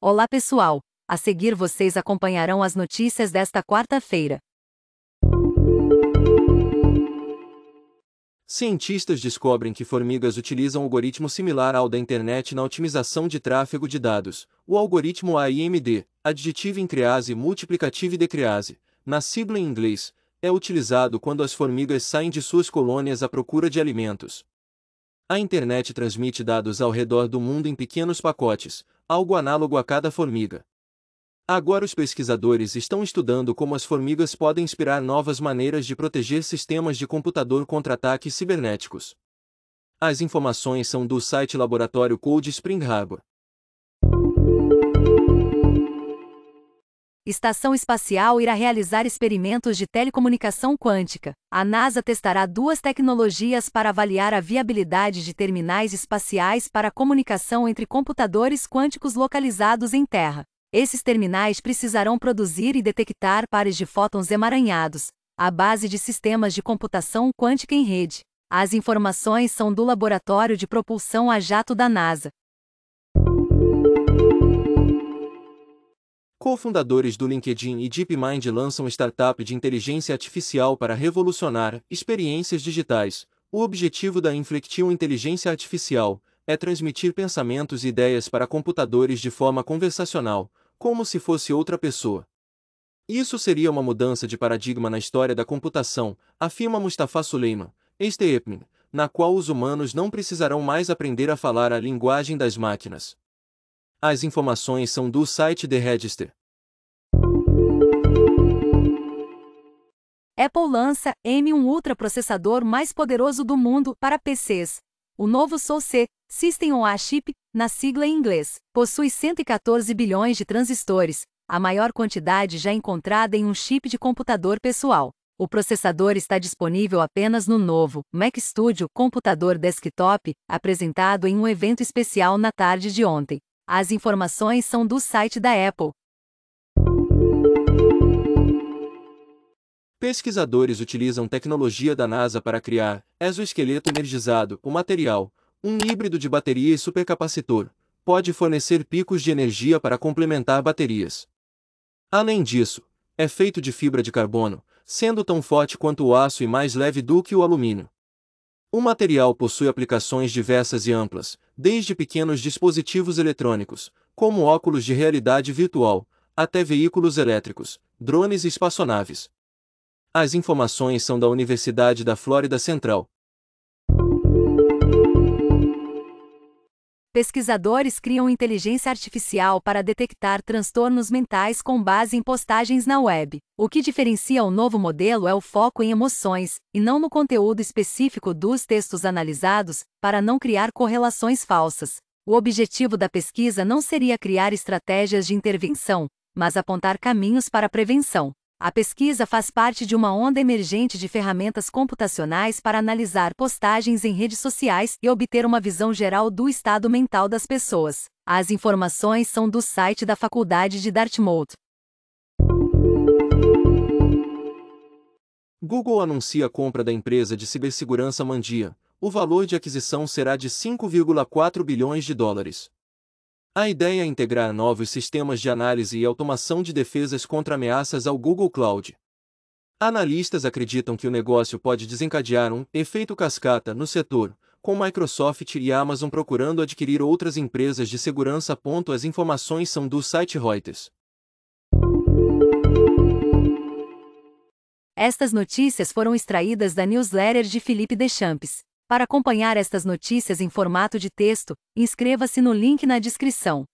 Olá pessoal, a seguir vocês acompanharão as notícias desta quarta-feira. Cientistas descobrem que formigas utilizam um algoritmo similar ao da internet na otimização de tráfego de dados, o algoritmo AIMD, adjetivo increase multiplicative decrease, na sigla em inglês, é utilizado quando as formigas saem de suas colônias à procura de alimentos. A internet transmite dados ao redor do mundo em pequenos pacotes, algo análogo a cada formiga. Agora os pesquisadores estão estudando como as formigas podem inspirar novas maneiras de proteger sistemas de computador contra ataques cibernéticos. As informações são do site Laboratório Cold Spring Harbor. Estação Espacial irá realizar experimentos de telecomunicação quântica. A NASA testará duas tecnologias para avaliar a viabilidade de terminais espaciais para comunicação entre computadores quânticos localizados em Terra. Esses terminais precisarão produzir e detectar pares de fótons emaranhados, a base de sistemas de computação quântica em rede. As informações são do Laboratório de Propulsão a Jato da NASA. cofundadores do LinkedIn e DeepMind lançam startup de inteligência artificial para revolucionar experiências digitais. O objetivo da Inflectio Inteligência Artificial é transmitir pensamentos e ideias para computadores de forma conversacional, como se fosse outra pessoa. Isso seria uma mudança de paradigma na história da computação, afirma Mustafa Suleiman, na qual os humanos não precisarão mais aprender a falar a linguagem das máquinas. As informações são do site The Register. Apple lança M1 Ultra processador mais poderoso do mundo para PCs. O novo Soul C, System on a Chip, na sigla em inglês, possui 114 bilhões de transistores, a maior quantidade já encontrada em um chip de computador pessoal. O processador está disponível apenas no novo Mac Studio computador desktop, apresentado em um evento especial na tarde de ontem. As informações são do site da Apple. Pesquisadores utilizam tecnologia da NASA para criar exoesqueleto energizado, o material, um híbrido de bateria e supercapacitor, pode fornecer picos de energia para complementar baterias. Além disso, é feito de fibra de carbono, sendo tão forte quanto o aço e mais leve do que o alumínio. O material possui aplicações diversas e amplas, desde pequenos dispositivos eletrônicos, como óculos de realidade virtual, até veículos elétricos, drones e espaçonaves. As informações são da Universidade da Flórida Central. Pesquisadores criam inteligência artificial para detectar transtornos mentais com base em postagens na web. O que diferencia o novo modelo é o foco em emoções, e não no conteúdo específico dos textos analisados, para não criar correlações falsas. O objetivo da pesquisa não seria criar estratégias de intervenção, mas apontar caminhos para a prevenção. A pesquisa faz parte de uma onda emergente de ferramentas computacionais para analisar postagens em redes sociais e obter uma visão geral do estado mental das pessoas. As informações são do site da Faculdade de Dartmouth. Google anuncia a compra da empresa de cibersegurança Mandia. O valor de aquisição será de 5,4 bilhões de dólares. A ideia é integrar novos sistemas de análise e automação de defesas contra ameaças ao Google Cloud. Analistas acreditam que o negócio pode desencadear um efeito cascata no setor, com Microsoft e Amazon procurando adquirir outras empresas de segurança. As informações são do site Reuters. Estas notícias foram extraídas da newsletter de Felipe Deschamps para acompanhar estas notícias em formato de texto, inscreva-se no link na descrição.